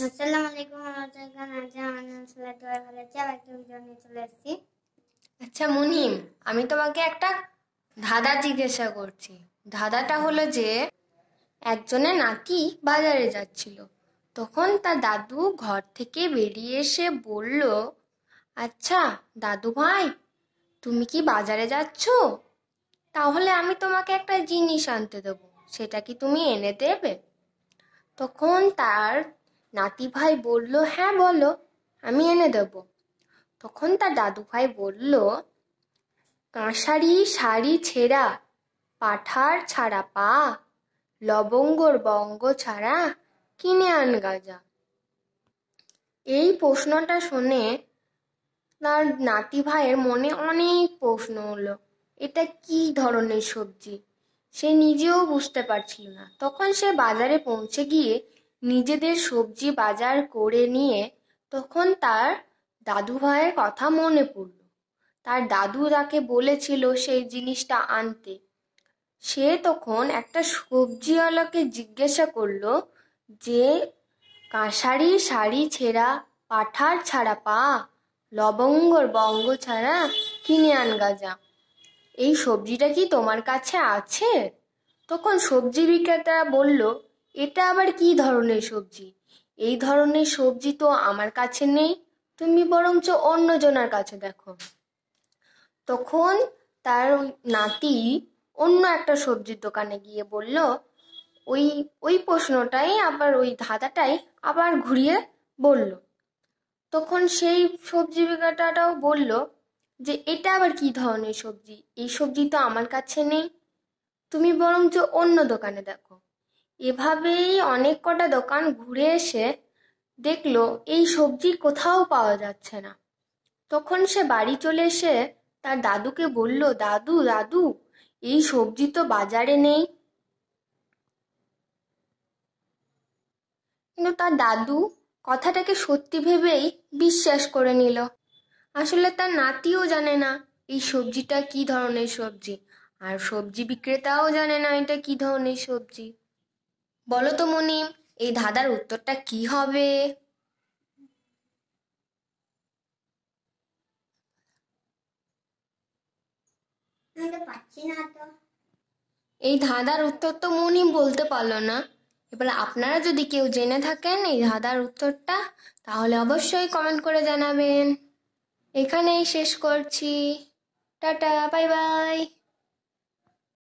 আসসালামু আলাইকুম আচ্ছা মুনিম আমি তোমাকে একটা ধাঁধা জিজ্ঞাসা করছি ধাঁধাটা হলো যে একজনের নাতি বাজারে যাচ্ছিল তখন তার দাদু ঘর থেকে বেরিয়ে এসে বলল আচ্ছা দাদু ভাই তুমি কি বাজারে যাচ্ছ তাহলে আমি তোমাকে একটা জিনিস আনতে দেবো সেটা কি তুমি এনে দেবে তখন তার ভাই বলল হ্যাঁ বলো আমি এনে দেব তখন তার ভাই বলল কাঁসারি শাড়ি ছেঁড়া পাঠার ছাড়া পা লবঙ্গর বঙ্গ ছাড়া কিনে আন গাজা এই প্রশ্নটা শুনে তার নাতি ভাইয়ের মনে অনেক প্রশ্ন হলো এটা কি ধরনের সবজি সে নিজেও বুঝতে পারছিল না তখন সে বাজারে পৌঁছে গিয়ে নিজেদের সবজি বাজার করে নিয়ে তখন তার দাদু ভাইয়ের কথা মনে পড়ল তার দাদু তাকে বলেছিল সেই জিনিসটা আনতে সে তখন একটা সবজিওয়ালাকে জিজ্ঞাসা করল যে কাঁসারি শাড়ি ছেঁড়া পাঠার ছাড়া পা লবঙ্গর বঙ্গ ছাড়া কিনে আন গাজা এই সবজিটা কি তোমার কাছে আছে তখন সবজি বিক্রেতারা বলল এটা আবার কি ধরনের সবজি এই ধরনের সবজি তো আমার কাছে নেই তুমি বরঞ্চ অন্যজনের কাছে দেখো তখন তার ওই নাতি অন্য একটা সবজির দোকানে গিয়ে বলল ওই ওই প্রশ্নটাই আবার ওই ধাঁধাটাই আবার ঘুরিয়ে বলল তখন সেই সবজি বিক্রেতাটাও বলল যে এটা আবার কি ধরনের সবজি এই সবজি তো আমার কাছে নেই তুমি বরঞ্চ অন্য দোকানে দেখো এভাবেই অনেক কটা দোকান ঘুরে এসে দেখলো এই সবজি কোথাও পাওয়া যাচ্ছে না তখন সে বাড়ি চলে এসে তার দাদুকে বলল দাদু দাদু এই সবজি তো বাজারে নেই কিন্তু তার দাদু কথাটাকে সত্যি ভেবেই বিশ্বাস করে নিল আসলে তার নাতিও জানে না এই সবজিটা কি ধরনের সবজি আর সবজি বিক্রেতাও জানে না এটা কি ধরনের সবজি বলো তো মনিম এই ধাঁধার উত্তরটা কি হবে এই ধাঁধার উত্তর তো মনিম বলতে পারলো না এবার আপনারা যদি কেউ জেনে থাকেন এই ধাঁধার উত্তরটা তাহলে অবশ্যই কমেন্ট করে জানাবেন এখানেই শেষ করছি টাটা বাই বাই